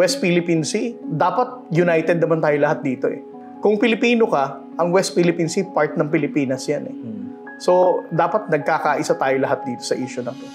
West Philippine Sea, dapat united naman tayo lahat dito eh. Kung Pilipino ka, ang West Philippine Sea part ng Pilipinas yan eh. Hmm. So, dapat nagkakaisa tayo lahat dito sa issue na to.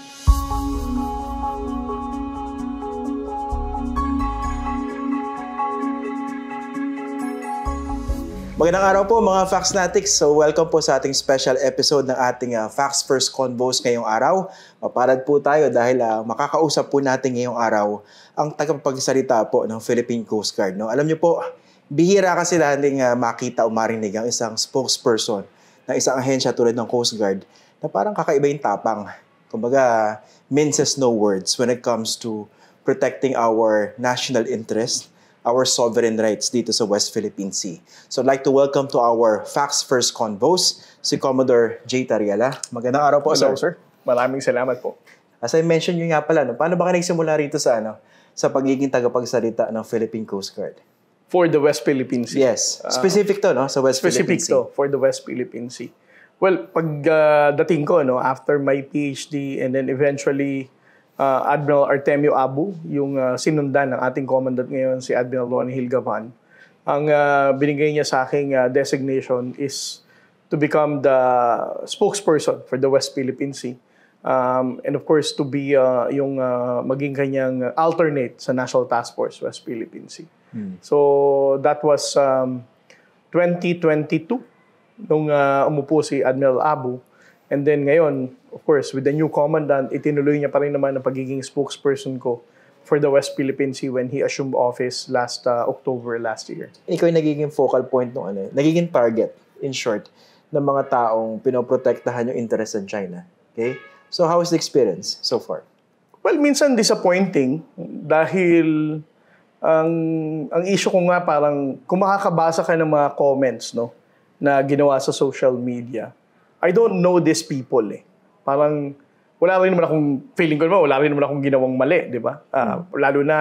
Magandang araw po mga Faxnatics. So welcome po sa ating special episode ng ating uh, Fax First Convos ngayong araw. Maparad po tayo dahil uh, makakausap po natin ngayong araw ang tagapagsalita po ng Philippine Coast Guard. No? Alam niyo po, bihira kasi lang uh, ah, makita o marinig ang isang spokesperson na isang ahensya tulad ng Coast Guard na parang kakaiba yung tapang. Kumbaga, minces no words when it comes to protecting our national interest our sovereign rights dito sa West Philippine Sea. So I'd like to welcome to our Facts First Convos si Commodore Jay Tariala. Magandang araw po, Hello, sir. sir. Maraming salamat po. As I mentioned yun nga pala, no, paano ba ka nagsimula rito sa ano sa pagiging tagapagsalita ng Philippine Coast Guard? For the West Philippine Sea. Yes. Uh, specific to, no? Sa West Philippine Sea. Specific to, for the West Philippine Sea. Well, pagdating ah, uh, ko, no, after my PhD and then eventually uh, Admiral Artemio Abu, yung uh, sinundan ng ating commandant ngayon, si Admiral Ronnie Hilgaman. Ang uh, binigay niya sa aking uh, designation is to become the spokesperson for the West Philippine Sea. Um, and of course, to be uh, yung uh, maging kanyang alternate sa National Task Force West Philippine Sea. Hmm. So that was um, 2022 nung uh, umupo si Admiral Abu. And then ngayon, of course, with the new commandant, itinuloy niya pa rin naman ang pagiging spokesperson ko for the West Philippine Sea when he assumed office last uh, October last year. Ikaw yung nagiging focal point ng ano, nagiging target, in short, ng mga taong pinoprotektahan yung interest ng in China. Okay? So how is the experience so far? Well, minsan disappointing dahil ang ang issue ko nga parang kung makakabasa ka ng mga comments no na ginawa sa social media, I don't know these people eh. Parang wala rin naman akong feeling ko naman, wala rin naman akong ginawang mali, di ba? Uh, mm. Lalo na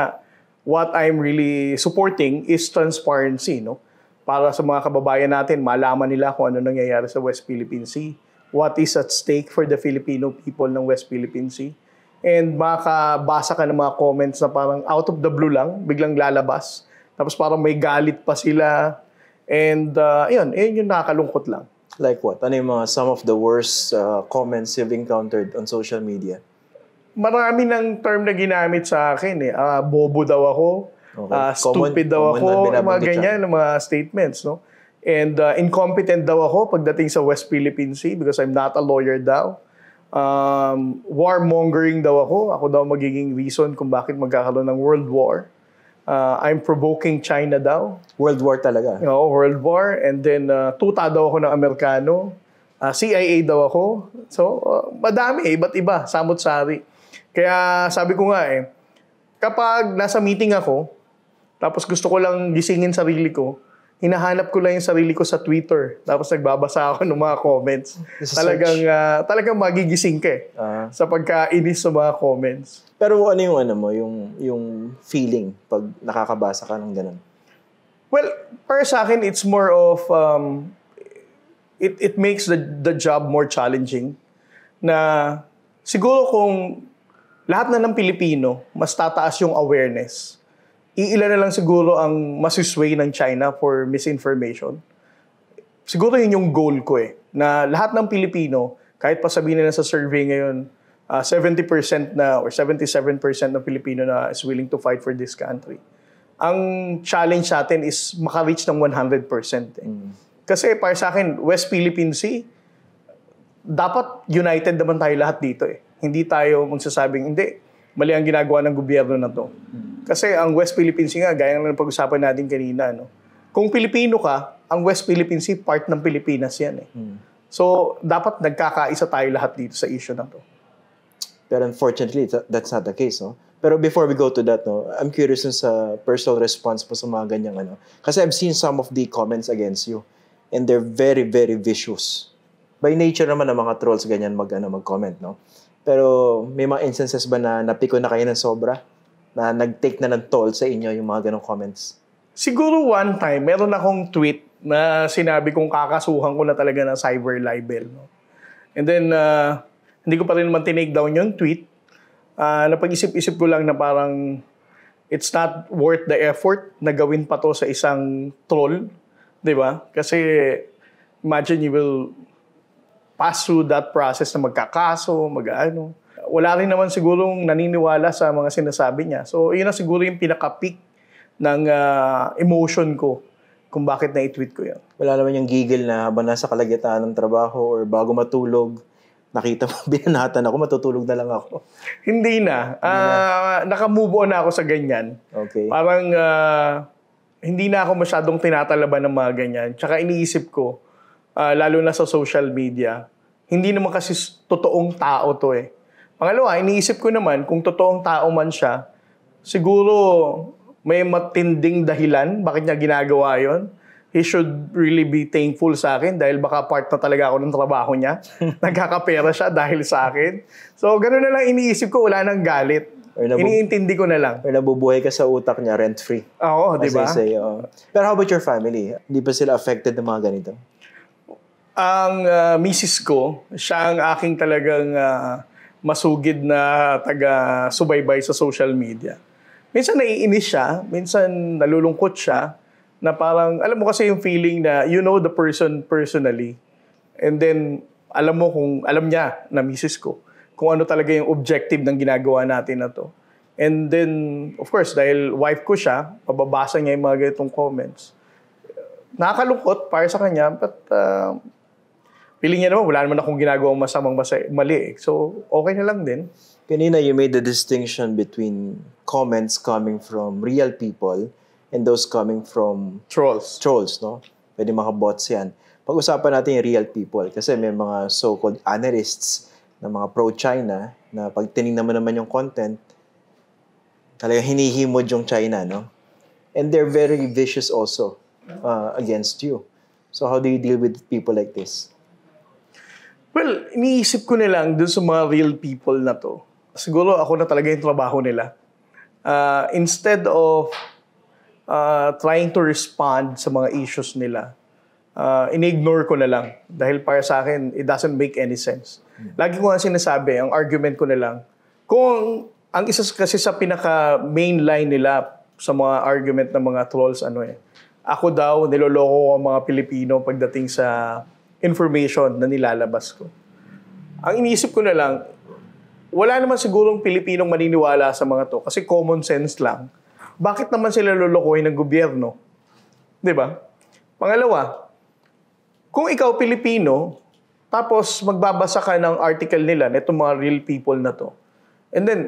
what I'm really supporting is transparency, no? Para sa mga kababayan natin, malaman nila kung ano nangyayari sa West Philippine Sea, what is at stake for the Filipino people ng West Philippine Sea, and makabasa ka ng mga comments na parang out of the blue lang, biglang lalabas. Tapos parang may galit pa sila. And uh, yun, yun yung nakakalungkot lang. Like what? Ano yung mga some of the worst uh, comments you've encountered on social media? Marami ng term na ginamit sa akin eh. Uh, bobo daw ako. Okay. Uh, stupid common, daw common ako. Mga ganyan, siya. mga statements. No? And uh, incompetent daw ako pagdating sa West Philippine Sea because I'm not a lawyer daw um, warmongering daw ako. Ako daw magiging reason kung bakit magkakaroon ng world war uh, I'm provoking China daw. World War talaga. Oo, know, World War. And then, uh, tuta daw ako ng Amerikano. Uh, CIA daw ako. So, uh, madami eh, iba't iba, samot-sari. Kaya sabi ko nga eh, kapag nasa meeting ako, tapos gusto ko lang gisingin sarili ko, hinahanap ko lang yung sarili ko sa Twitter. Tapos nagbabasa ako ng mga comments. Talagang, uh, talagang magigising ka eh. Uh-huh. Sa pagkainis sa mga comments. Pero ano yung ano mo, yung, yung feeling pag nakakabasa ka ng ganun? Well, para sa akin, it's more of, um, it, it makes the, the job more challenging. Na siguro kung lahat na ng Pilipino, mas tataas yung awareness iilan na lang siguro ang masisway ng China for misinformation. Siguro yun yung goal ko eh, na lahat ng Pilipino, kahit pa sabihin nila sa survey ngayon, uh, ah, 70% na or 77% ng Pilipino na is willing to fight for this country. Ang challenge natin is makareach ng 100%. Eh. Mm. Kasi para sa akin, West Philippine Sea, dapat united naman tayo lahat dito eh. Hindi tayo magsasabing, hindi, mali ang ginagawa ng gobyerno na to. Mm. Kasi ang West Philippine Sea nga, gaya lang pag-usapan natin kanina, no? kung Pilipino ka, ang West Philippine Sea, part ng Pilipinas yan. Eh. Hmm. So, dapat nagkakaisa tayo lahat dito sa issue na to. But unfortunately, that's not the case. No? Pero before we go to that, no, I'm curious sa personal response po sa mga ganyang ano. Kasi I've seen some of the comments against you and they're very, very vicious. By nature naman ng mga trolls ganyan mag, ano, mag-comment, no? Pero may mga instances ba na napiko na kayo ng sobra? na nag-take na ng toll sa inyo yung mga ganong comments? Siguro one time, meron akong tweet na sinabi kong kakasuhan ko na talaga ng cyber libel. No? And then, uh, hindi ko pa rin naman tinake down yung tweet. Uh, napag-isip-isip ko lang na parang it's not worth the effort na gawin pa to sa isang troll. ba? Diba? Kasi imagine you will pass through that process na magkakaso, mag-ano wala rin naman sigurong naniniwala sa mga sinasabi niya. So, yun na siguro yung pinaka-peak ng uh, emotion ko kung bakit na-tweet ko yun. Wala naman yung giggle na habang nasa kalagitnaan ng trabaho or bago matulog, nakita mo, binanatan ako, matutulog na lang ako. Hindi na. Hindi uh, na. Ah, nakamove on na ako sa ganyan. Okay. Parang uh, hindi na ako masyadong tinatalaban ng mga ganyan. Tsaka iniisip ko, uh, lalo na sa social media, hindi naman kasi totoong tao to eh. Pangalawa, iniisip ko naman kung totoong tao man siya, siguro may matinding dahilan bakit niya ginagawa yon he should really be thankful sa akin dahil baka part na talaga ako ng trabaho niya. Nagkakapera siya dahil sa akin. So, ganoon na lang iniisip ko. Wala nang galit. Nabu- Iniintindi ko na lang. Or nabubuhay ka sa utak niya rent-free. Oo, di ba? Pero how about your family? Hindi ba sila affected ng mga ganito? Ang uh, misis ko, siya ang aking talagang uh, masugid na taga-subaybay sa social media. Minsan naiinis siya, minsan nalulungkot siya, na parang, alam mo kasi yung feeling na you know the person personally. And then, alam mo kung, alam niya na misis ko, kung ano talaga yung objective ng ginagawa natin na to. And then, of course, dahil wife ko siya, pababasa niya yung mga ganitong comments. Nakakalungkot para sa kanya, but uh, feeling niya naman, wala naman akong ginagawang masamang masa- mali. Eh. So, okay na lang din. Kanina, you made the distinction between comments coming from real people and those coming from... Trolls. Trolls, no? Pwede mga bots yan. Pag-usapan natin yung real people kasi may mga so-called analysts na mga pro-China na pag tinignan mo naman yung content, talaga hinihimod yung China, no? And they're very vicious also uh, against you. So how do you deal with people like this? Well, iniisip ko na lang dun sa mga real people na to. Siguro ako na talaga yung trabaho nila. Uh, instead of uh, trying to respond sa mga issues nila, uh, ah, ini-ignore ko na lang. Dahil para sa akin, it doesn't make any sense. Lagi ko nga sinasabi, ang argument ko na lang, kung ang isa kasi sa pinaka main line nila sa mga argument ng mga trolls, ano eh, ako daw, niloloko ko ang mga Pilipino pagdating sa information na nilalabas ko. Ang iniisip ko na lang, wala naman sigurong Pilipinong maniniwala sa mga to kasi common sense lang. Bakit naman sila lolokohin ng gobyerno? 'Di ba? Pangalawa, kung ikaw Pilipino, tapos magbabasa ka ng article nila nitong mga real people na to. And then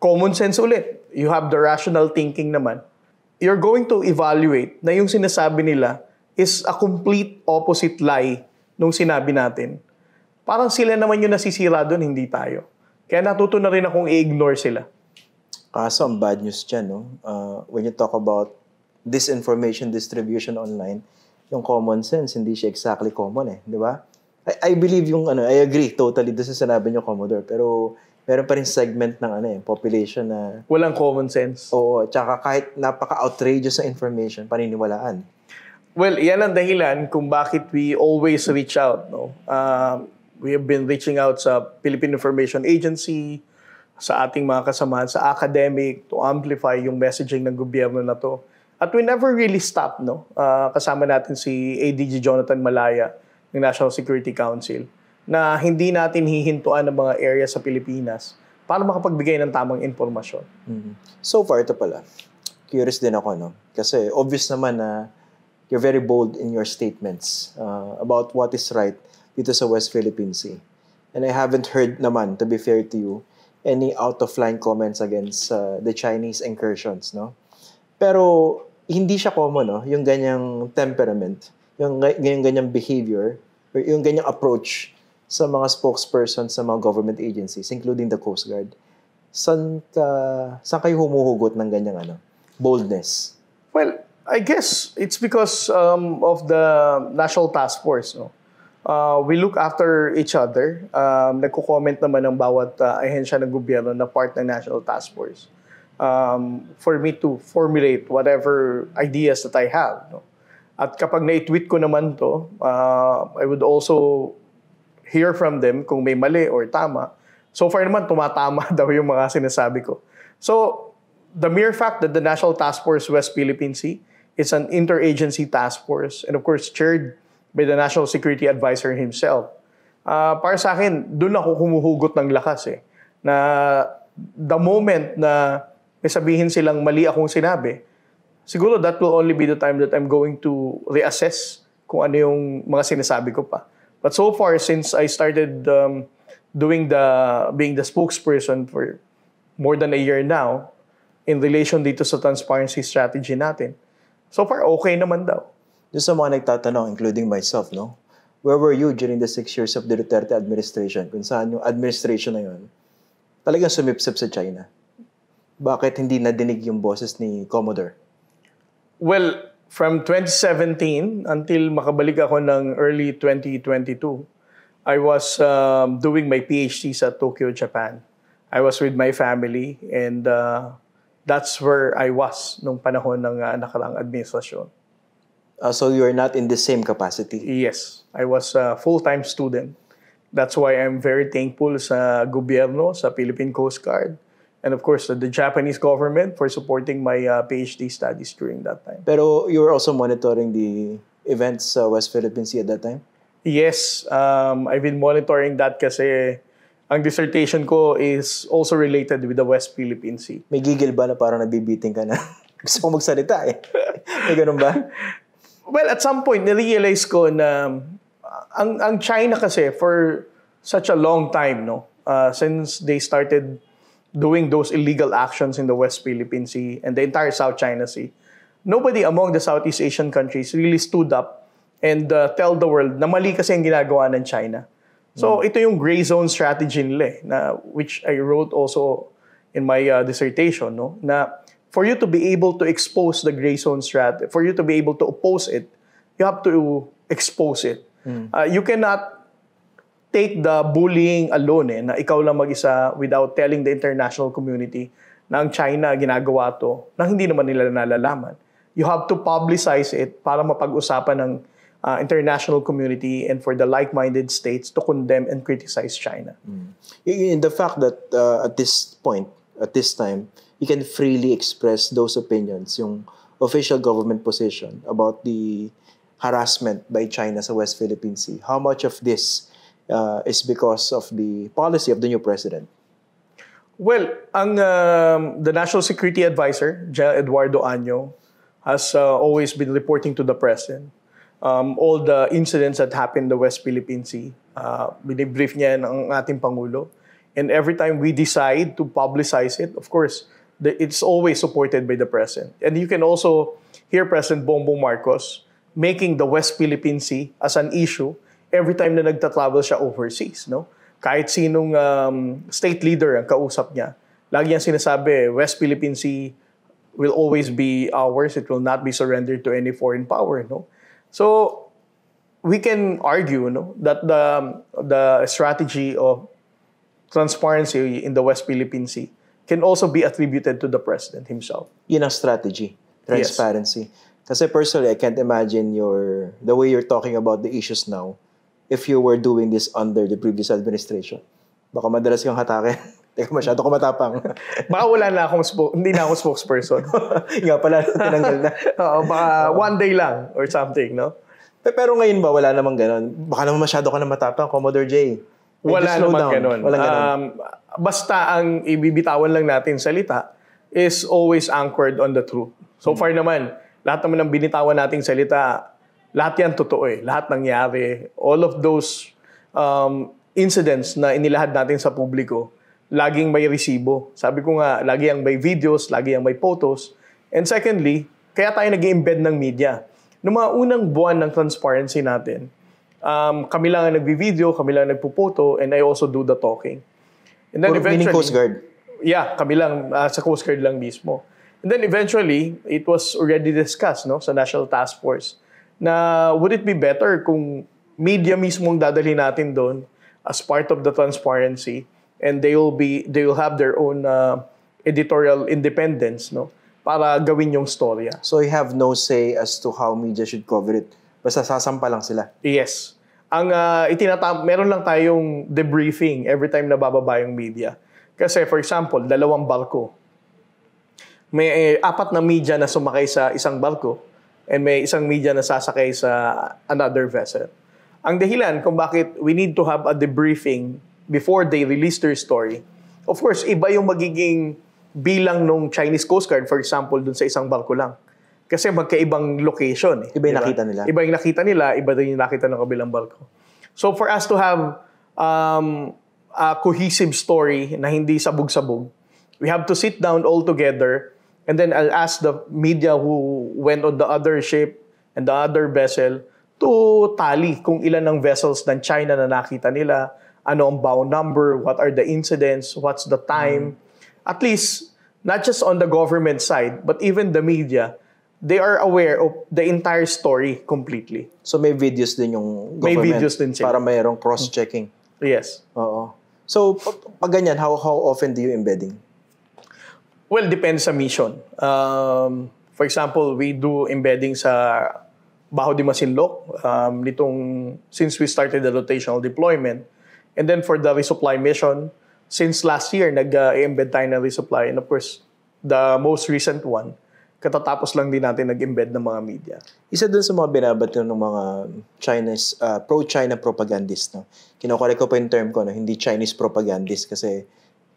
common sense ulit. You have the rational thinking naman. You're going to evaluate na yung sinasabi nila is a complete opposite lie nung sinabi natin, parang sila naman yung nasisira doon, hindi tayo. Kaya natuto na rin akong i-ignore sila. Kaso ang bad news dyan, no? Uh, when you talk about disinformation distribution online, yung common sense, hindi siya exactly common eh, di ba? I, I believe yung ano, I agree totally doon sa sinabi niyo, Commodore, pero meron pa rin segment ng ano eh, population na... Walang common sense. Oo, tsaka kahit napaka-outrageous sa information, paniniwalaan. Well, yan ang dahilan kung bakit we always reach out. No? Uh, we have been reaching out sa Philippine Information Agency, sa ating mga kasamahan, sa academic, to amplify yung messaging ng gobyerno na to. At we never really stop, no? Uh, kasama natin si ADG Jonathan Malaya ng National Security Council na hindi natin hihintuan ang mga area sa Pilipinas para makapagbigay ng tamang impormasyon. Mm-hmm. So far, ito pala. Curious din ako, no? Kasi obvious naman na you're very bold in your statements uh, about what is right dito sa West Philippine Sea. And I haven't heard naman, to be fair to you, any out-of-line comments against uh, the Chinese incursions, no? Pero hindi siya common, no? Yung ganyang temperament, yung, yung ganyang behavior, or yung ganyang approach sa mga spokesperson sa mga government agencies, including the Coast Guard. San ka, saan kayo humuhugot ng ganyang ano, boldness? Well, I guess it's because um, of the national task force. No? Uh, we look after each other. Um, nagko-comment naman ng bawat uh, ahensya ng gobyerno na part ng national task force um, for me to formulate whatever ideas that I have. No? At kapag na-tweet ko naman to, uh, I would also hear from them kung may mali or tama. So far naman, tumatama daw yung mga sinasabi ko. So, the mere fact that the National Task Force West Philippine Sea It's an interagency task force and of course chaired by the National Security Advisor himself. Uh, para sa akin, doon ako humuhugot ng lakas eh. Na the moment na may sabihin silang mali akong sinabi, siguro that will only be the time that I'm going to reassess kung ano yung mga sinasabi ko pa. But so far, since I started um, doing the, being the spokesperson for more than a year now, in relation dito sa transparency strategy natin, So far, okay naman daw. Doon sa mga nagtatanong, including myself, no? Where were you during the six years of the Duterte administration? Kung saan yung administration na yun, talagang sumipsip sa China. Bakit hindi nadinig yung boses ni Commodore? Well, from 2017 until makabalik ako ng early 2022, I was um, doing my PhD sa Tokyo, Japan. I was with my family and uh, that's where I was nung panahon ng uh, nakaraang administrasyon. Uh, so you are not in the same capacity? Yes. I was a full-time student. That's why I'm very thankful sa gobyerno, sa Philippine Coast Guard, and of course the Japanese government for supporting my uh, ah, PhD studies during that time. Pero you were also monitoring the events sa West Philippine Sea at that time? Yes, um, I've been monitoring that kasi ang dissertation ko is also related with the West Philippine Sea. May gigil ba na parang nabibiting ka na? Gusto ko magsalita eh. May ganun ba? well, at some point, narealize ko na um, ang, ang China kasi for such a long time, no? Uh, since they started doing those illegal actions in the West Philippine Sea and the entire South China Sea, nobody among the Southeast Asian countries really stood up and uh, tell the world na mali kasi ang ginagawa ng China. So mm. ito yung gray zone strategy nila eh, na which I wrote also in my uh, dissertation no na for you to be able to expose the gray zone strategy, for you to be able to oppose it, you have to expose it. Mm. Uh, you cannot take the bullying alone eh, na ikaw lang mag-isa without telling the international community na ang China ginagawa to na hindi naman nila nalalaman. You have to publicize it para mapag-usapan ng uh, international community and for the like-minded states to condemn and criticize China. Mm. In the fact that uh, at this point, at this time, you can freely express those opinions, yung official government position about the harassment by China sa West Philippine Sea. How much of this uh, is because of the policy of the new president? Well, ang, um, the National Security Advisor, General Eduardo Año, has uh, always been reporting to the president um, all the incidents that happened in the West Philippine Sea. Uh, binibrief niya yan ang ating Pangulo. And every time we decide to publicize it, of course, the, it's always supported by the President. And you can also hear President Bongbong Marcos making the West Philippine Sea as an issue every time na nagta-travel siya overseas. No? Kahit sinong um, state leader ang kausap niya, lagi niyang sinasabi, West Philippine Sea will always be ours. It will not be surrendered to any foreign power. No? So we can argue no, that the, the strategy of transparency in the West Philippine Sea can also be attributed to the president himself. In a strategy, transparency. Yes. personally, I can't imagine your the way you're talking about the issues now if you were doing this under the previous administration. Baka madalas kang hatakin. Teka, eh, masyado ko matapang. baka wala na akong, spo- hindi na ako spokesperson. Nga pala, tinanggal na. Oo, baka one day lang or something, no? Pero ngayon ba, wala namang ganon? Baka naman masyado ka na matapang, Commodore J. Medyo wala namang down. ganun. Walang ganun. Um, basta ang ibibitawan lang natin salita is always anchored on the truth. So hmm. far naman, lahat naman ng binitawan nating salita, lahat yan totoo eh. Lahat nangyari. All of those um, incidents na inilahad natin sa publiko, laging may resibo. Sabi ko nga, lagi ang may videos, lagi ang may photos. And secondly, kaya tayo nag embed ng media. Noong mga unang buwan ng transparency natin, um, kami lang ang nagbi-video, kami lang ang nagpupoto, and I also do the talking. And then Or eventually... Coast Guard? Yeah, kami lang, uh, sa Coast Guard lang mismo. And then eventually, it was already discussed no, sa National Task Force na would it be better kung media mismo ang dadalhin natin doon as part of the transparency and they will be they will have their own uh, editorial independence no para gawin yung storya. So you have no say as to how media should cover it. Basta sasampa lang sila. Yes. Ang uh, itinata meron lang tayong debriefing every time na bababa yung media. Kasi for example, dalawang barko. May eh, apat na media na sumakay sa isang barko and may isang media na sasakay sa another vessel. Ang dahilan kung bakit we need to have a debriefing before they release their story, of course, iba yung magiging bilang nung Chinese Coast Guard, for example, dun sa isang barko lang. Kasi magkaibang location. Eh. Iba yung diba? nakita nila. Iba yung nakita nila, iba din yung nakita ng kabilang barko. So for us to have um, a cohesive story na hindi sabog-sabog, we have to sit down all together and then I'll ask the media who went on the other ship and the other vessel to tally kung ilan ng vessels ng China na nakita nila, ano ang bound number, what are the incidents, what's the time. Mm. At least, not just on the government side, but even the media, they are aware of the entire story completely. So may videos din yung government may videos din siya. para mayroong cross-checking. Yes. Oo. So pag ganyan, how, how often do you embedding? Well, depends sa mission. Um, for example, we do embedding sa Baho de Masinloc. Um, nitong, since we started the rotational deployment, And then for the resupply mission, since last year, nag-embed tayo ng resupply. And of course, the most recent one, katatapos lang din natin nag-embed ng mga media. Isa dun sa mga binabato ng mga Chinese, uh, pro-China propagandists. No? Kinokorek ko pa yung term ko, no? hindi Chinese propagandist kasi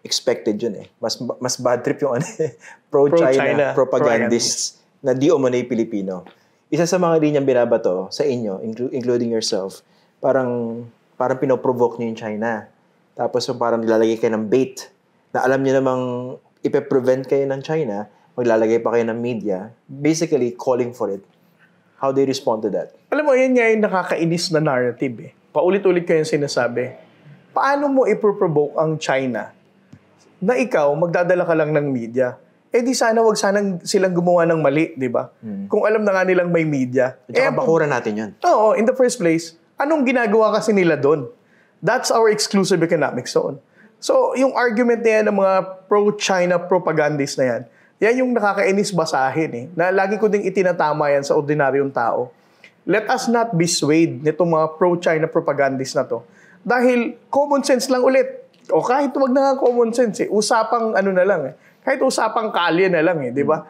expected yun eh. Mas, mas bad trip yung ano, eh, pro-China, pro-China propagandists propagandist. na di umanay Pilipino. Isa sa mga linyang binabato sa inyo, inclu- including yourself, parang parang pinoprovoke niyo yung China. Tapos yung parang nilalagay kayo ng bait na alam niyo namang ipe-prevent kayo ng China, maglalagay pa kayo ng media, basically calling for it. How they respond to that? Alam mo, yan nga yung nakakainis na narrative eh. Paulit-ulit ko yung sinasabi. Paano mo ipoprovoke ang China na ikaw, magdadala ka lang ng media? Eh di sana wag sana silang gumawa ng mali, di ba? Hmm. Kung alam na nga nilang may media. At eh, bakuran natin yun. Oo, in the first place, Anong ginagawa kasi nila doon? That's our exclusive economic zone. So, yung argument na yan ng mga pro-China propagandists na yan, yan yung nakakainis basahin eh. Na lagi ko ding itinatama yan sa ordinaryong tao. Let us not be swayed nitong mga pro-China propagandists na to. Dahil common sense lang ulit. O kahit wag na nga common sense eh. Usapang ano na lang eh. Kahit usapang kalye na lang eh, di ba?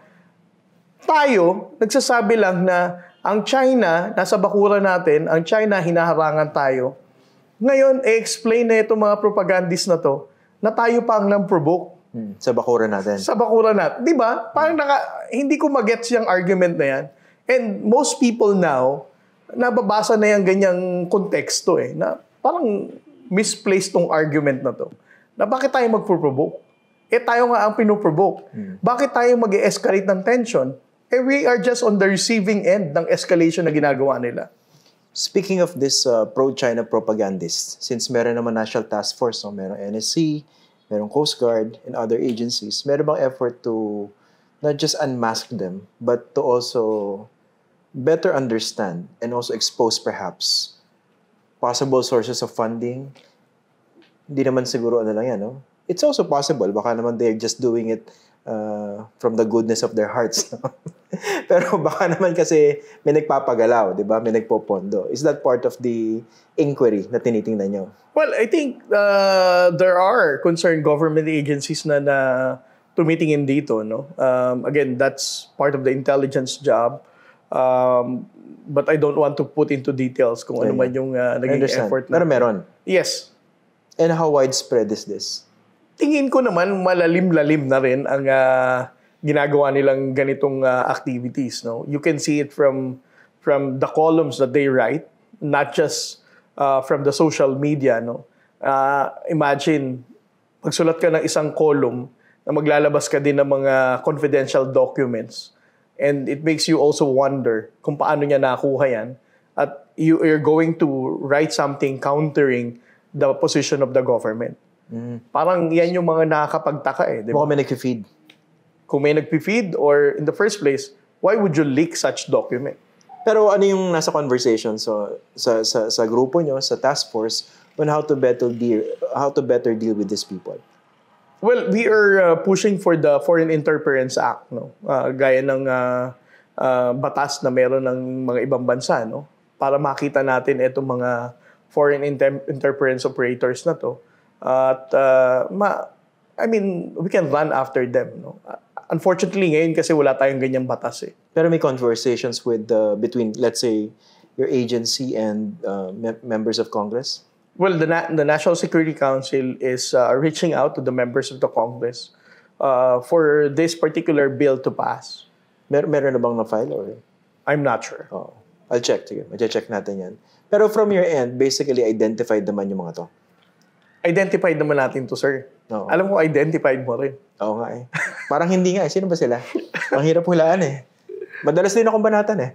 Tayo, nagsasabi lang na ang China, nasa bakura natin, ang China, hinaharangan tayo. Ngayon, i-explain na itong mga propagandist na to na tayo pa ang nang-provoke. Hmm, sa bakura natin. Sa bakura natin. Di ba? Parang naka, hindi ko magets yung argument na yan. And most people now, nababasa na yung ganyang konteksto eh, na parang misplaced tong argument na to. Na bakit tayo mag provoke Eh tayo nga ang pinoprovoke. Hmm. Bakit tayo mag escalate ng tension? Eh, we are just on the receiving end ng escalation na ginagawa nila. Speaking of this uh, pro-China propagandists, since meron naman National Task Force, no? meron NSC, meron Coast Guard, and other agencies, meron bang effort to not just unmask them, but to also better understand and also expose perhaps possible sources of funding? Hindi naman siguro ano lang yan, no? It's also possible. Baka naman they're just doing it uh, from the goodness of their hearts. No? Pero baka naman kasi may nagpapagalaw, di ba? May nagpopondo. Is that part of the inquiry na tinitingnan nyo? Well, I think uh, there are concerned government agencies na na tumitingin dito, no? Um, again, that's part of the intelligence job. Um, but I don't want to put into details kung ano man yung uh, naging effort. Na. Pero meron? Yes. And how widespread is this? tingin ko naman malalim-lalim na rin ang uh, ginagawa nilang ganitong uh, activities no you can see it from from the columns that they write not just uh, from the social media no uh, imagine magsulat ka ng isang column na maglalabas ka din ng mga confidential documents and it makes you also wonder kung paano niya nakuha yan at you, are going to write something countering the position of the government Mm. Parang yan yung mga nakakapagtaka eh. Diba? Kung may nag-feed. Kung may nag-feed or in the first place, why would you leak such document? Pero ano yung nasa conversation so, sa, sa, sa grupo nyo, sa task force, on how to better deal, how to better deal with these people? Well, we are uh, pushing for the Foreign Interference Act, no? Uh, gaya ng uh, uh, batas na meron ng mga ibang bansa, no? Para makita natin itong mga foreign inter- interference operators na to at uh, ma I mean, we can run after them, no? Unfortunately, ngayon kasi wala tayong ganyang batas eh. Pero may conversations with uh, between let's say your agency and uh, me- members of Congress? Well, the, Na- the National Security Council is uh, reaching out to the members of the Congress uh, for this particular bill to pass. Mer meron na bang na-file? Or? I'm not sure. Oh. I'll check. Sige, mag-check natin yan. Pero from your end, basically identified naman yung mga to identified naman natin to, sir. Oo. Alam ko, identified mo rin. Oo nga eh. Parang hindi nga eh. Sino ba sila? Mahirap hulaan eh. Madalas din akong banatan eh.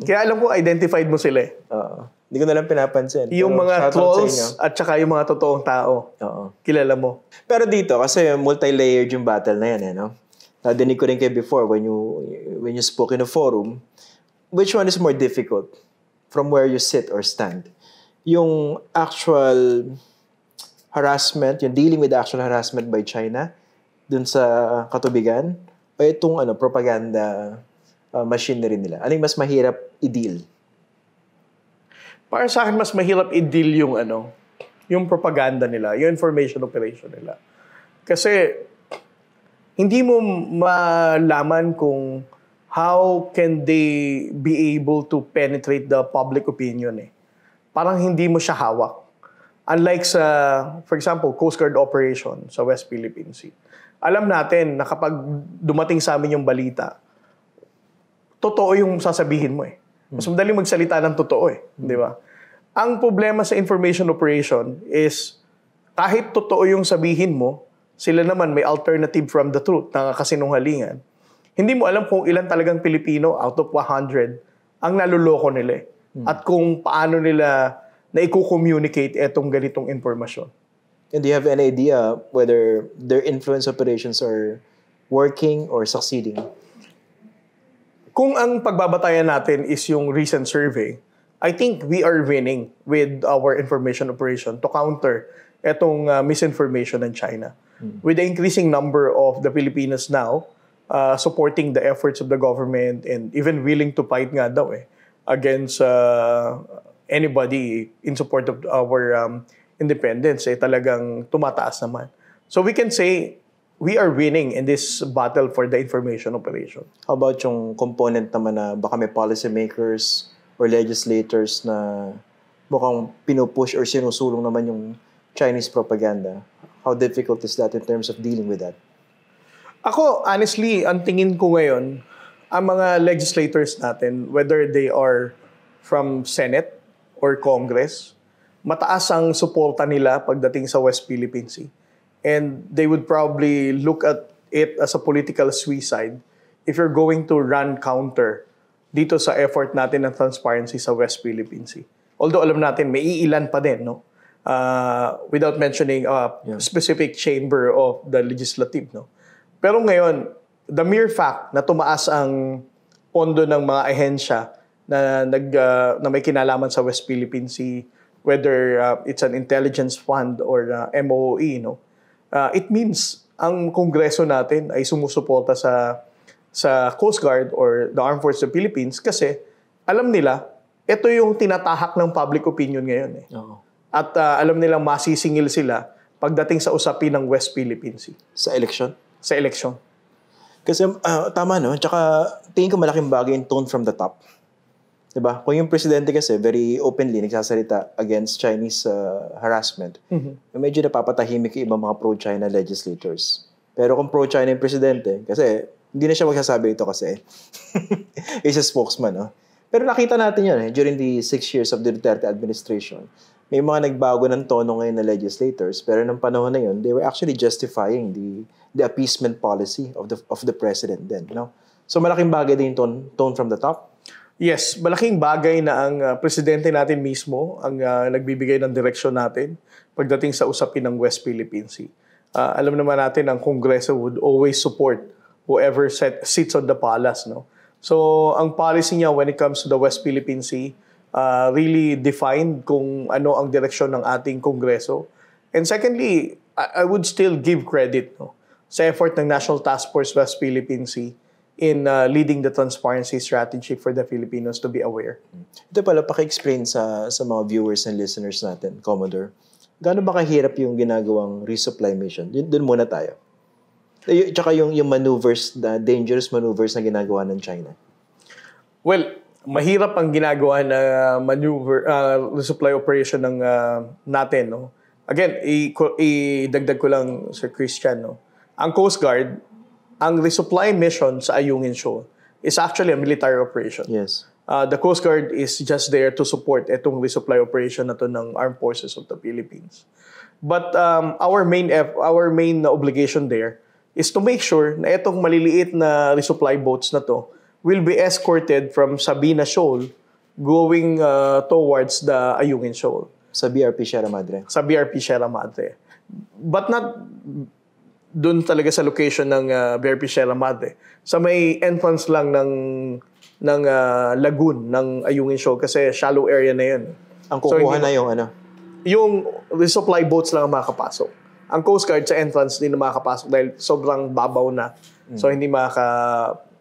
Kaya alam ko, identified mo sila eh. Oo. Hindi ko na lang pinapansin. Yung mga shoutout trolls at saka yung mga totoong tao, Oo. kilala mo. Pero dito, kasi multi-layered yung battle na yan, eh, no? Nadinig ko rin kayo before when you, when you spoke in a forum, which one is more difficult from where you sit or stand? Yung actual harassment, yung dealing with actual harassment by China dun sa katubigan o itong ano, propaganda uh, machinery nila? Ano yung mas mahirap i-deal? Para sa akin, mas mahirap i-deal yung ano, yung propaganda nila, yung information operation nila. Kasi hindi mo malaman kung how can they be able to penetrate the public opinion eh. Parang hindi mo siya hawak. Unlike sa, for example, Coast Guard operation sa West Philippine Sea, alam natin na kapag dumating sa amin yung balita, totoo yung sasabihin mo eh. Mas hmm. madali magsalita ng totoo eh, hmm. di ba? Ang problema sa information operation is kahit totoo yung sabihin mo, sila naman may alternative from the truth na kasinungalingan. Hindi mo alam kung ilan talagang Pilipino out of 100 ang naluloko nila eh. Hmm. At kung paano nila na i-communicate etong ganitong informasyon. And do you have any idea whether their influence operations are working or succeeding? Kung ang pagbabatayan natin is yung recent survey, I think we are winning with our information operation to counter etong uh, misinformation ng China. Mm. With the increasing number of the Filipinos now uh, supporting the efforts of the government and even willing to fight nga daw eh, against uh, anybody in support of our um, independence eh talagang tumataas naman. So we can say we are winning in this battle for the information operation. How about yung component naman na baka may policymakers or legislators na mukhang pinupush or sinusulong naman yung Chinese propaganda? How difficult is that in terms of dealing with that? Ako, honestly, ang tingin ko ngayon, ang mga legislators natin, whether they are from Senate or Congress. Mataas ang suporta nila pagdating sa West Philippine Sea. And they would probably look at it as a political suicide if you're going to run counter dito sa effort natin ng transparency sa West Philippine Sea. Although alam natin, may iilan pa din, no? Uh, without mentioning a yeah. specific chamber of the legislative, no? Pero ngayon, the mere fact na tumaas ang pondo ng mga ahensya na nag uh, na may kinalaman sa West Philippine Sea whether uh, it's an intelligence fund or uh, MOE no uh, it means ang kongreso natin ay sumusuporta sa sa Coast Guard or the Armed Forces of the Philippines kasi alam nila ito yung tinatahak ng public opinion ngayon eh. Oo. At uh, alam nilang masisingil sila pagdating sa usapin ng West Philippine Sea. Sa election? Sa election. Kasi uh, tama no, tsaka tingin ko malaking bagay yung tone from the top. 'di ba? Kung yung presidente kasi very openly nagsasalita against Chinese uh, harassment, mm-hmm. medyo napapatahimik yung ibang mga pro-China legislators. Pero kung pro-China yung presidente, kasi hindi na siya magsasabi ito kasi is a spokesman, no? Pero nakita natin yun eh, during the six years of the Duterte administration. May mga nagbago ng tono ngayon na legislators, pero nung panahon na yun, they were actually justifying the the appeasement policy of the of the president then, no? So malaking bagay din tone, tone from the top Yes, malaking bagay na ang uh, presidente natin mismo ang uh, nagbibigay ng direksyon natin pagdating sa usapin ng West Philippine Sea. Uh, alam naman natin ang Kongreso would always support whoever set, sits on the palace. No? So, ang policy niya when it comes to the West Philippine Sea uh, really defined kung ano ang direksyon ng ating Kongreso. And secondly, I, I would still give credit no, sa effort ng National Task Force West Philippine Sea in uh, leading the transparency strategy for the Filipinos to be aware. Ito pala, paki-explain sa, sa mga viewers and listeners natin, Commodore. Gaano ba kahirap yung ginagawang resupply mission? Doon muna tayo. Eh, y- tsaka yung, yung maneuvers, the dangerous maneuvers na ginagawa ng China. Well, mahirap ang ginagawa na maneuver, uh, resupply operation ng uh, natin. No? Again, i- dagdag ko lang, Sir Christian, no? ang Coast Guard, ang resupply mission sa Ayungin Shoal is actually a military operation. Yes. Uh, the Coast Guard is just there to support itong resupply operation na to ng Armed Forces of the Philippines. But um, our main F, our main obligation there is to make sure na itong maliliit na resupply boats na to will be escorted from Sabina Shoal going uh, towards the Ayungin Shoal. Sa BRP Sierra Madre. Sa BRP Sierra Madre. But not doon talaga sa location ng uh, Bear Pichela Madre. Sa may entrance lang ng ng uh, lagoon ng Ayungin Shoal kasi shallow area na 'yon. Ang kukuha so, na yung ano? Yung supply boats lang ang makakapasok. Ang Coast Guard sa entrance din na makakapasok dahil sobrang babaw na. Mm. So hmm. hindi makaka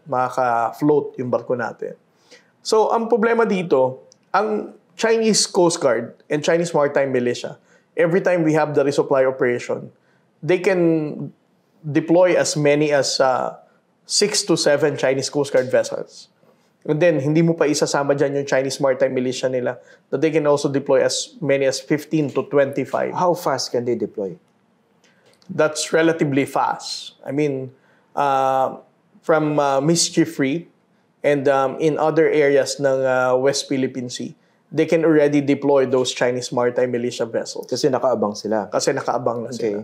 maka-float yung barko natin. So ang problema dito, ang Chinese Coast Guard and Chinese Maritime Militia, every time we have the resupply operation, they can deploy as many as uh, six to seven Chinese Coast Guard vessels. And then, hindi mo pa isasama dyan yung Chinese maritime militia nila that they can also deploy as many as 15 to 25. How fast can they deploy? That's relatively fast. I mean, uh, from uh, mischief-free and um, in other areas ng uh, West Philippine Sea, they can already deploy those Chinese maritime militia vessels. Kasi nakaabang sila. Kasi nakaabang na okay.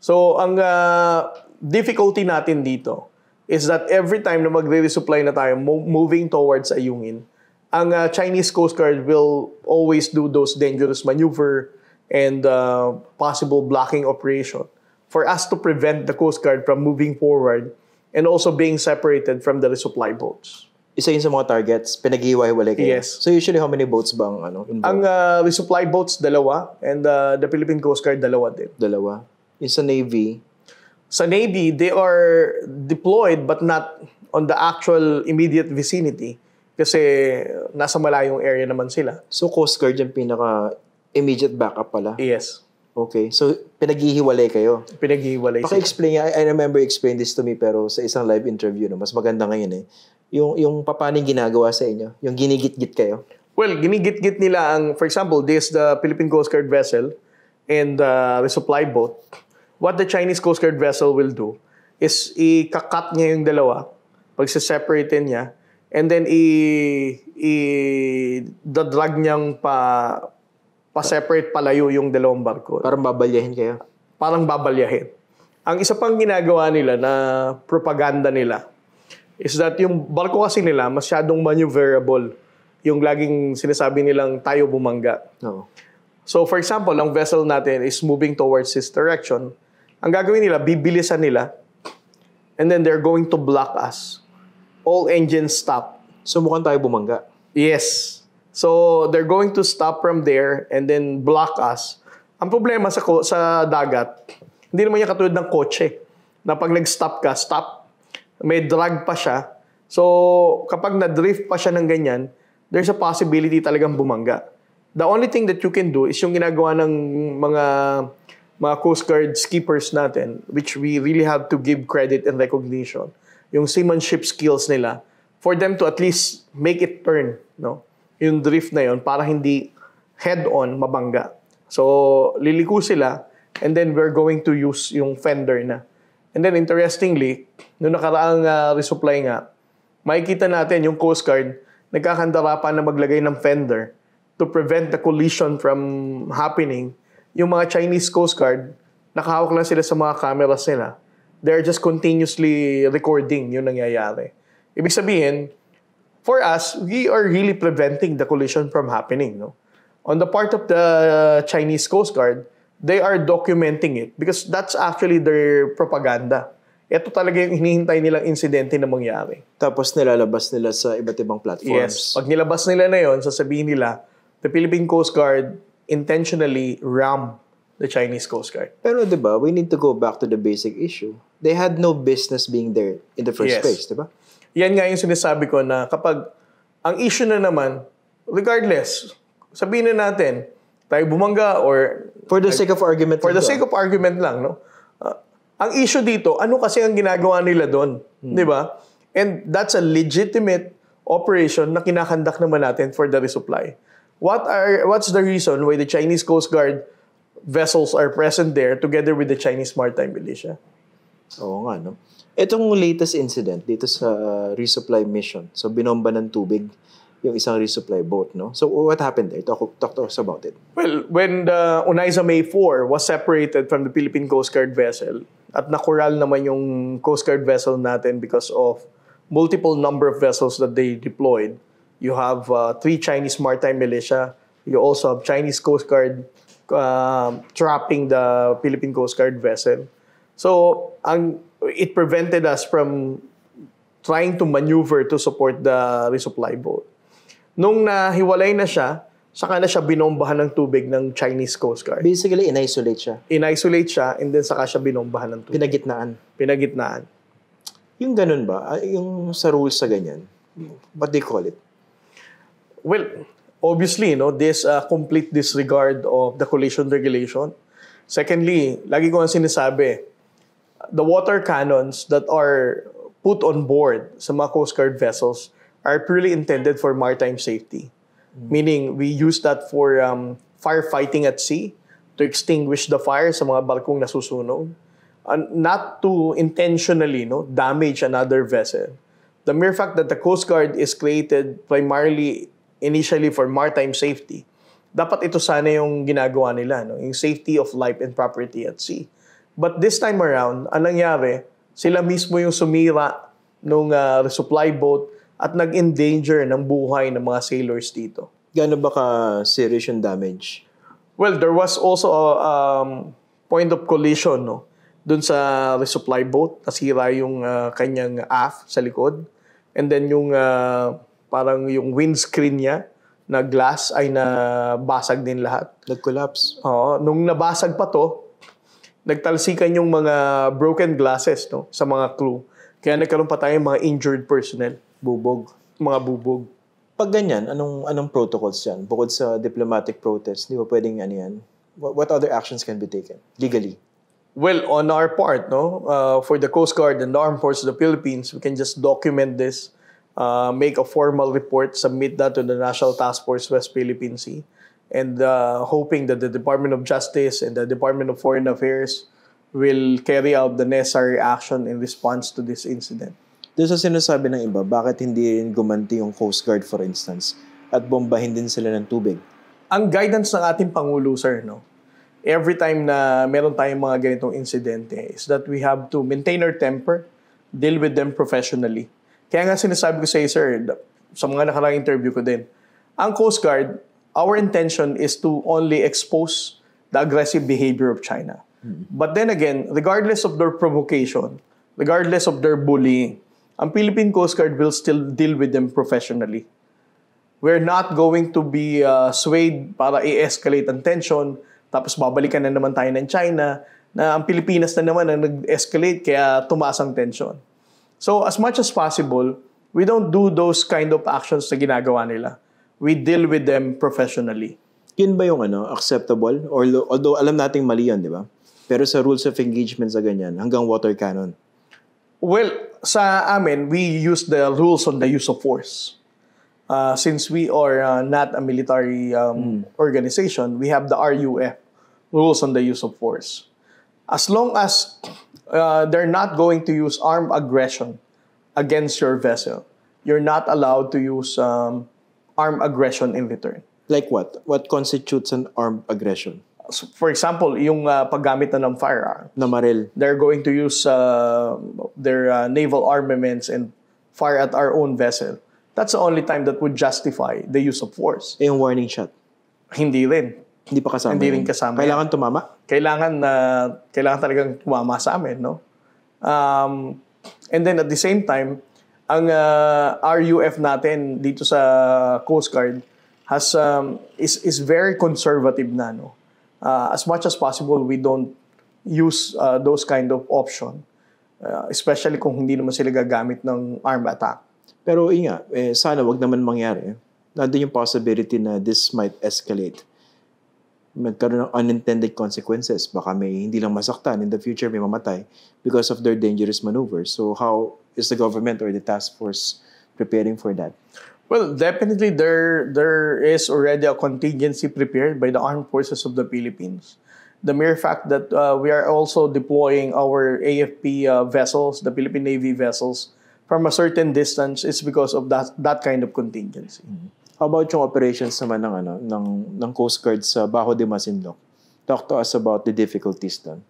So, ang uh, difficulty natin dito is that every time na magre-resupply na tayo, mo- moving towards Ayungin, ang uh, Chinese Coast Guard will always do those dangerous maneuver and uh, possible blocking operation for us to prevent the Coast Guard from moving forward and also being separated from the resupply boats. Isa yun sa mga targets, pinag-iiwaiwalay kayo. Yes. So usually how many boats bang ano? Involved? Ang uh, resupply boats, dalawa. And uh, the Philippine Coast Guard, dalawa din. Dalawa is sa Navy? Sa Navy, they are deployed but not on the actual immediate vicinity kasi nasa malayong area naman sila. So Coast Guard yung pinaka immediate backup pala? Yes. Okay. So, pinaghihiwalay kayo? Pinaghihiwalay. Paki-explain niya. I, I remember you explained this to me pero sa isang live interview, no, mas maganda ngayon eh. Yung, yung papaning ginagawa sa inyo? Yung ginigit-git kayo? Well, ginigit-git nila ang, for example, this the Philippine Coast Guard vessel and uh, the supply boat what the Chinese Coast Guard vessel will do is i-cut niya yung dalawa, pagsiseparate niya, and then i- i-drag niyang pa, pa-separate palayo yung dalawang barko. Parang babalyahin kayo? Parang babalyahin. Ang isa pang ginagawa nila na propaganda nila is that yung barko kasi nila masyadong maneuverable. Yung laging sinasabi nilang tayo bumangga. No. So for example, ang vessel natin is moving towards this direction ang gagawin nila, bibilisan nila, and then they're going to block us. All engines stop. Sumukan tayo bumangga. Yes. So, they're going to stop from there and then block us. Ang problema sa, sa dagat, hindi naman niya katulad ng kotse. Na pag nag-stop ka, stop. May drag pa siya. So, kapag na-drift pa siya ng ganyan, there's a possibility talagang bumangga. The only thing that you can do is yung ginagawa ng mga mga Coast Guard skippers natin, which we really have to give credit and recognition, yung seamanship skills nila, for them to at least make it turn, no? Yung drift na yon para hindi head-on mabangga. So, liliko sila, and then we're going to use yung fender na. And then, interestingly, noong nakaraang uh, resupply nga, makikita natin yung Coast Guard, nagkakandara pa na maglagay ng fender to prevent the collision from happening yung mga Chinese Coast Guard, nakahawak lang sila sa mga cameras nila. They're just continuously recording yung nangyayari. Ibig sabihin, for us, we are really preventing the collision from happening. No? On the part of the Chinese Coast Guard, they are documenting it because that's actually their propaganda. Ito talaga yung hinihintay nilang insidente na mangyari. Tapos nilalabas nila sa iba't ibang platforms. Yes. Pag nilabas nila na yon, sasabihin nila, the Philippine Coast Guard intentionally ram the Chinese Coast Guard. Pero 'di ba, we need to go back to the basic issue. They had no business being there in the first yes. place, 'di ba? Yan nga yung sinasabi ko na kapag ang issue na naman, regardless, sabihin na natin, tayo bumangga or for the sake of argument for the sake ah. of argument lang, no? Uh, ang issue dito, ano kasi ang ginagawa nila doon, hmm. 'di ba? And that's a legitimate operation na kinakandak naman natin for the resupply. What are what's the reason why the Chinese Coast Guard vessels are present there together with the Chinese maritime militia? Oo nga no. Itong latest incident dito sa resupply mission. So binomba ng tubig yung isang resupply boat, no? So what happened there? Talk, talk to us about it. Well, when the Unaiza May 4 was separated from the Philippine Coast Guard vessel, at nakural naman yung Coast Guard vessel natin because of multiple number of vessels that they deployed, You have uh, three Chinese maritime militia. You also have Chinese Coast Guard uh, trapping the Philippine Coast Guard vessel. So, ang, it prevented us from trying to maneuver to support the resupply boat. Nung nahiwalay na siya, saka na siya binombahan ng tubig ng Chinese Coast Guard. Basically, in-isolate siya. In-isolate siya, and then saka siya binombahan ng tubig. Pinagitnaan. Pinagitnaan. Yung ganun ba? Ah, yung sa rules sa ganyan, what they call it? Well, obviously, you know, this uh, complete disregard of the collision regulation. Secondly, lagi ko ang sinasabi, the water cannons that are put on board sa mga Coast Guard vessels are purely intended for maritime safety. Mm-hmm. Meaning, we use that for um, firefighting at sea to extinguish the fire sa mga barkong nasusunog. And not to intentionally no, damage another vessel. The mere fact that the Coast Guard is created primarily initially for maritime safety, dapat ito sana yung ginagawa nila, no? yung safety of life and property at sea. But this time around, ang nangyari, sila mismo yung sumira nung uh, resupply boat at nag-endanger ng buhay ng mga sailors dito. Gano ba ka serious yung damage? Well, there was also a um, point of collision no? dun sa resupply boat. Nasira yung uh, kanyang aft sa likod. And then yung uh, parang yung windscreen niya na glass ay nabasag din lahat. Nag-collapse. Oo. Nung nabasag pa to, nagtalsikan yung mga broken glasses no, sa mga crew. Kaya nagkaroon pa tayong mga injured personnel. Bubog. Mga bubog. Pag ganyan, anong, anong protocols yan? Bukod sa diplomatic protest, di ba pwedeng ano yan? What, what other actions can be taken legally? Well, on our part, no, uh, for the Coast Guard and the Armed Forces of the Philippines, we can just document this uh, make a formal report, submit that to the National Task Force West Philippine Sea, and uh, hoping that the Department of Justice and the Department of Foreign Affairs will carry out the necessary action in response to this incident. Doon sa sinasabi ng iba, bakit hindi rin gumanti yung Coast Guard for instance at bombahin din sila ng tubig? Ang guidance ng ating Pangulo, sir, no? every time na meron tayong mga ganitong insidente is that we have to maintain our temper, deal with them professionally kaya nga sinasabi ko sa iyo, sir, sa mga nakarang interview ko din, ang Coast Guard, our intention is to only expose the aggressive behavior of China. hmm But then again, regardless of their provocation, regardless of their bullying, ang Philippine Coast Guard will still deal with them professionally. We're not going to be uh, swayed para i-escalate ang tension, tapos babalikan na naman tayo ng China, na ang Pilipinas na naman ang nag-escalate kaya tumaas ang tension. So as much as possible, we don't do those kind of actions na ginagawa nila. We deal with them professionally. Yun ba yung ano, acceptable? Or, although alam nating mali yan, di ba? Pero sa rules of engagement sa ganyan, hanggang water cannon. Well, sa amin, we use the rules on the use of force. Uh, since we are uh, not a military um, mm. organization, we have the RUF, Rules on the Use of Force. As long as uh, they're not going to use armed aggression against your vessel. You're not allowed to use um, armed aggression in return. Like what? What constitutes an armed aggression? So for example, yung uh, paggamit na ng firearms. Na maril. They're going to use uh, their uh, naval armaments and fire at our own vessel. That's the only time that would justify the use of force. Eh, yung warning shot. Hindi rin. Hindi pa kasama. Hindi rin kasama. Kailangan yan. tumama? Kailangan na uh, kailangan talagang tumama sa amin, no? Um, and then at the same time, ang uh, RUF natin dito sa Coast Guard has um, is is very conservative na, no? Uh, as much as possible, we don't use uh, those kind of option. Uh, especially kung hindi naman sila gagamit ng armed attack. Pero inga, eh, sana wag naman mangyari. Nandun yung possibility na this might escalate nagkaroon ng unintended consequences. Baka may hindi lang masaktan, in the future may mamatay because of their dangerous maneuvers. So how is the government or the task force preparing for that? Well, definitely there there is already a contingency prepared by the armed forces of the Philippines. The mere fact that uh, we are also deploying our AFP uh, vessels, the Philippine Navy vessels, from a certain distance is because of that that kind of contingency. Mm-hmm. How about yung operations naman ng, ano, ng, ng Coast Guard sa Baho de Masinloc? Talk to us about the difficulties doon.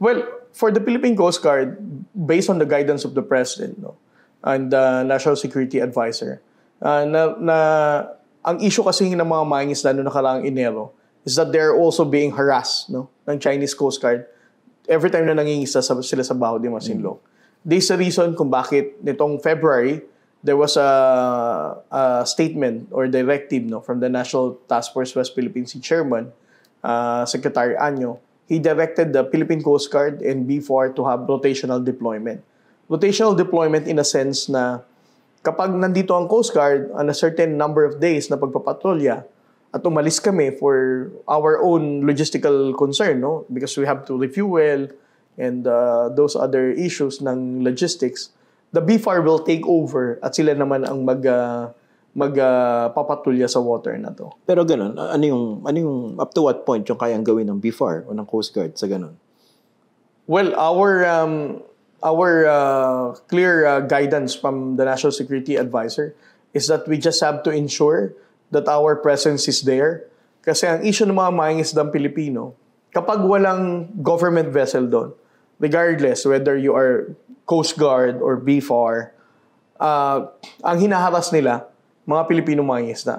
Well, for the Philippine Coast Guard, based on the guidance of the President no, and the National Security Advisor, uh, na, na, ang issue kasi ng mga mangis lalo na kalaang inero is that they're also being harassed no, ng Chinese Coast Guard every time na nangingisa sila sa Baho de Masinloc. Mm. -hmm. This is the reason kung bakit nitong February, there was a, a statement or directive no from the National Task Force West Philippine Sea Chairman uh, Secretary Anyo he directed the Philippine Coast Guard and B4 to have rotational deployment rotational deployment in a sense na kapag nandito ang Coast Guard on a certain number of days na pagpapatrolya at umalis kami for our own logistical concern no because we have to refuel and uh, those other issues ng logistics the BFAR will take over at sila naman ang mag uh, ah, magpapatulya ah, uh, sa water na to. Pero ganun, ano yung ano yung up to what point yung kayang gawin ng BFAR o ng Coast Guard sa ganun? Well, our um, our uh, clear uh, guidance from the National Security Advisor is that we just have to ensure that our presence is there. Kasi ang issue ng mga mangis ng Pilipino, kapag walang government vessel doon, regardless whether you are Coast Guard or BFAR, uh, ah, ang hinaharas nila, mga Pilipino mga isda.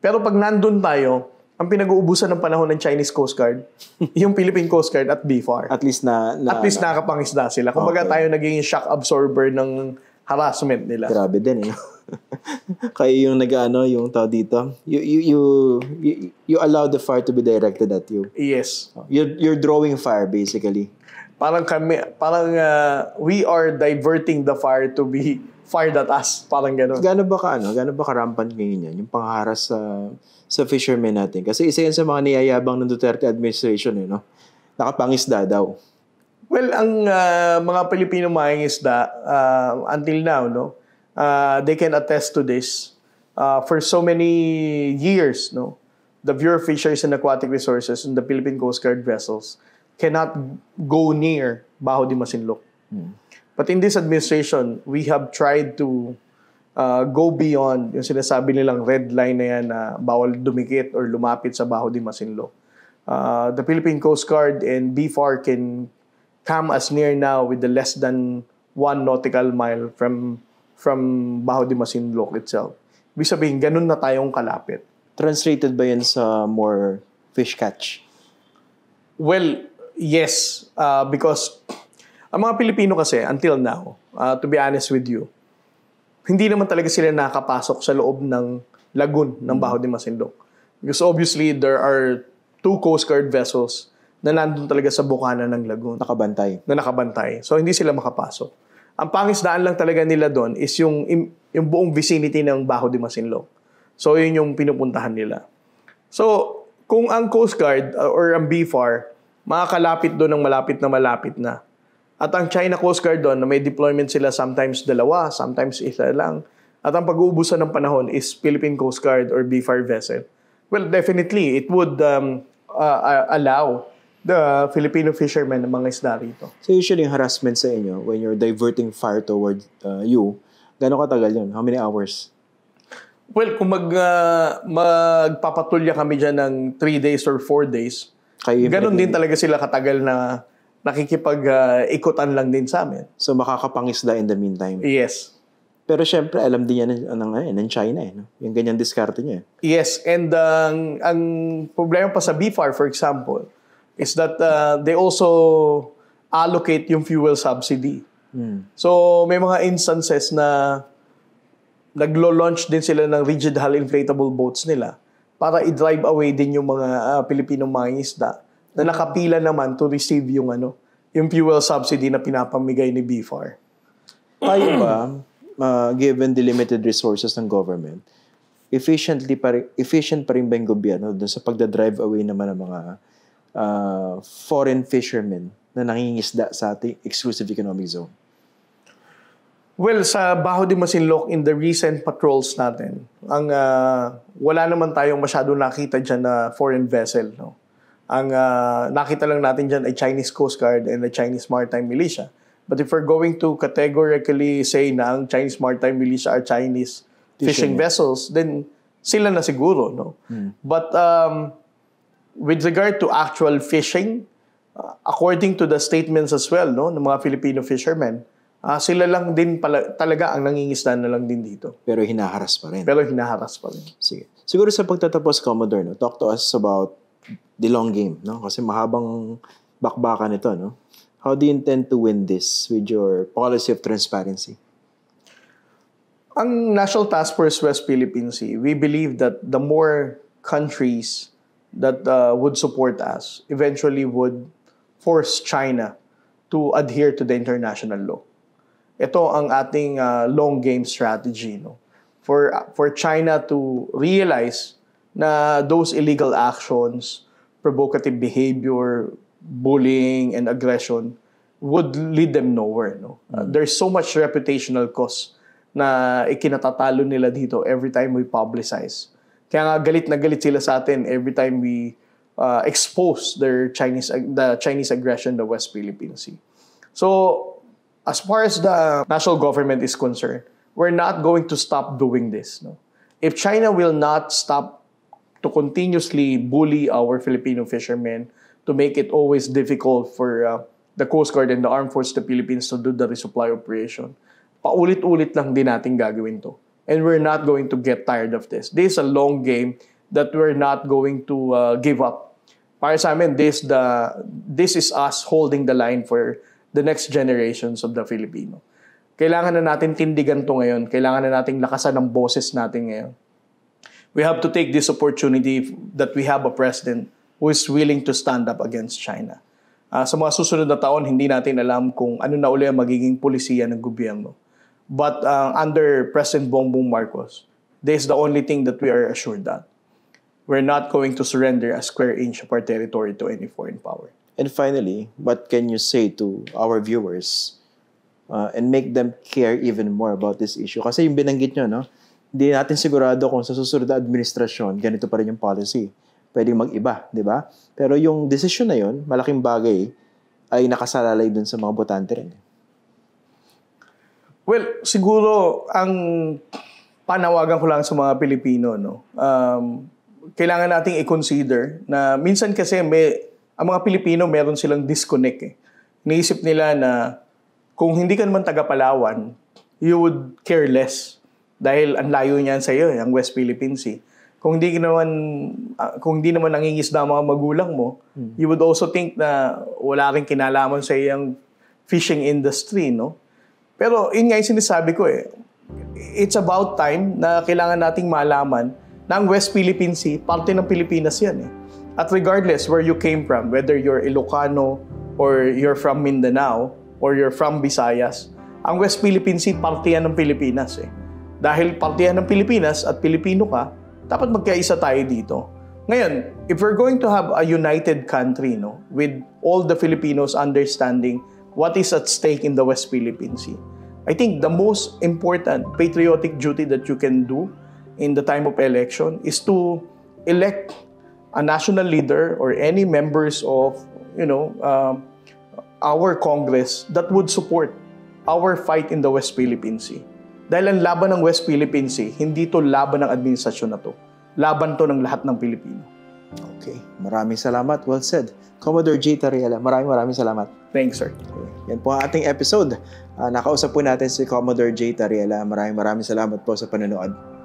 Pero pag nandun tayo, ang pinag-uubusan ng panahon ng Chinese Coast Guard, yung Philippine Coast Guard at BFAR. At least na... na at least na, nakapangisda sila. Kung okay. tayo naging shock absorber ng harassment nila. Grabe din eh. Kaya yung nag-ano, yung tao dito. You, you, you, you, you allow the fire to be directed at you. Yes. You're, you're drawing fire basically parang kami, parang uh, we are diverting the fire to be fired at us. Parang gano'n. Gano ba ka, ano, Gano ba karampant ngayon yan? Yung pangharas sa, sa fishermen natin. Kasi isa yan sa mga niyayabang ng Duterte administration, eh, no? Nakapangisda daw. Well, ang uh, mga Pilipino maing uh, ah, until now, no? Uh, they can attest to this. Uh, for so many years, no? The Bureau of Fisheries and Aquatic Resources and the Philippine Coast Guard vessels cannot go near Baho di Masinloc. Hmm. But in this administration, we have tried to uh, go beyond yung sinasabi nilang red line na yan na bawal dumikit or lumapit sa Baho di Masinloc. Uh, the Philippine Coast Guard and BFAR can come as near now with the less than one nautical mile from from Baho de Masinloc itself. Ibig sabihin, ganun na tayong kalapit. Translated ba yan sa more fish catch? Well, yes, uh, because ang mga Pilipino kasi, until now, uh, to be honest with you, hindi naman talaga sila nakapasok sa loob ng lagoon ng mm. Baho de Masinloc. Because obviously, there are two Coast Guard vessels na nandun talaga sa bukana ng lagoon. Nakabantay. Na nakabantay. So, hindi sila makapasok. Ang pangisdaan lang talaga nila doon is yung, yung buong vicinity ng Baho de Masinloc. So, yun yung pinupuntahan nila. So, kung ang Coast Guard uh, or ang BFAR makakalapit doon ng malapit na malapit na. At ang China Coast Guard doon, may deployment sila sometimes dalawa, sometimes isa lang. At ang pag-uubusan ng panahon is Philippine Coast Guard or B-5 vessel. Well, definitely, it would um, uh, allow the Filipino fishermen ng mga isda rito. So usually yung harassment sa inyo, when you're diverting fire toward uh, you, gano'ng katagal yun? How many hours? Well, kung mag, uh, magpapatulya kami dyan ng 3 days or 4 days, kayo Ganon din talaga sila katagal na nakikipag-ikutan uh, lang din sa amin. So makakapangisda in the meantime. Yes. Pero syempre, alam din niya ng, ano ng, eh, ng China eh. No? Yung ganyan diskarte niya. Eh. Yes, and ang, um, ang problema pa sa BFAR, for example, is that uh, they also allocate yung fuel subsidy. Hmm. So may mga instances na naglo-launch din sila ng rigid hull inflatable boats nila para i-drive away din yung mga uh, Pilipinong mangingisda na nakapila naman to receive yung ano, yung fuel subsidy na pinapamigay ni BFAR. Tayo ba, uh, given the limited resources ng government, efficiently pa rin, efficient pa rin ba yung gobyerno dun sa pagda-drive away naman ng mga uh, foreign fishermen na nangingisda sa ating exclusive economic zone? Well, sa Baho de Masinloc in the recent patrols natin, ang uh, wala naman tayong masyado nakita diyan na foreign vessel, no. Ang uh, nakita lang natin diyan ay Chinese Coast Guard and the Chinese Maritime Militia. But if we're going to categorically say na ang Chinese Maritime Militia are Chinese fishing, fishing vessels, then sila na siguro, no. Hmm. But um, with regard to actual fishing, uh, according to the statements as well, no, ng mga Filipino fishermen, uh, sila lang din pala, talaga ang nangingisda na lang din dito. Pero hinaharas pa rin. Pero hinaharas pa rin. Sige. Siguro sa pagtatapos, Commodore, no, talk to us about the long game. No? Kasi mahabang bakbakan ito. No? How do you intend to win this with your policy of transparency? Ang National Task Force West Philippine Sea, we believe that the more countries that uh, would support us eventually would force China to adhere to the international law ito ang ating uh, long game strategy no for for China to realize na those illegal actions provocative behavior bullying and aggression would lead them nowhere no hmm. uh, there's so much reputational cost na ikinatatalo nila dito every time we publicize kaya nga galit na galit sila sa atin every time we uh, expose their Chinese the Chinese aggression the West Philippine Sea so as far as the national government is concerned, we're not going to stop doing this. No? If China will not stop to continuously bully our Filipino fishermen to make it always difficult for uh, the Coast Guard and the Armed Forces of the Philippines to do the resupply operation, paulit-ulit lang din natin gagawin to. And we're not going to get tired of this. This is a long game that we're not going to uh, give up. Para sa amin, this, the, this is us holding the line for the next generations of the Filipino. Kailangan na natin tindigan to ngayon. Kailangan na nating lakasan ang boses natin ngayon. We have to take this opportunity that we have a president who is willing to stand up against China. Uh, sa mga susunod na taon, hindi natin alam kung ano na uli ang magiging polisiya ng gobyerno. But uh, under President Bongbong Marcos, this is the only thing that we are assured that. We're not going to surrender a square inch of our territory to any foreign power. And finally, what can you say to our viewers uh, and make them care even more about this issue? Kasi yung binanggit nyo, no? hindi natin sigurado kung sa susunod na administrasyon, ganito pa rin yung policy. Pwedeng mag-iba, di ba? Pero yung decision na yon, malaking bagay, ay nakasalalay dun sa mga botante rin. Well, siguro ang panawagan ko lang sa mga Pilipino, no? Um, kailangan nating i-consider na minsan kasi may ang mga Pilipino meron silang disconnect eh. Niisip nila na kung hindi ka naman taga Palawan, you would care less dahil ang layo niyan sa iyo, eh, ang West Philippine Sea. Kung hindi naman uh, kung hindi naman nangingisda ang mga magulang mo, hmm. you would also think na wala ring kinalaman sa iyang fishing industry, no? Pero yun nga yung sinasabi ko eh. It's about time na kailangan nating malaman na ang West Philippine Sea, parte ng Pilipinas yan eh. At regardless where you came from, whether you're Ilocano or you're from Mindanao or you're from Visayas, ang West Philippine Sea parte yan ng Pilipinas eh. Dahil parte yan ng Pilipinas at Pilipino ka, dapat magkaisa tayo dito. Ngayon, if we're going to have a united country no, with all the Filipinos understanding what is at stake in the West Philippine Sea, I think the most important patriotic duty that you can do in the time of election is to elect a national leader or any members of, you know, um, our Congress that would support our fight in the West Philippine Sea. Dahil ang laban ng West Philippine Sea, hindi to laban ng administrasyon na to. Laban to ng lahat ng Pilipino. Okay. Maraming salamat. Well said. Commodore J. Tariela, maraming maraming salamat. Thanks, sir. Okay. Yan po ang ating episode. Uh, nakausap po natin si Commodore J. Tariela. Maraming maraming salamat po sa panonood.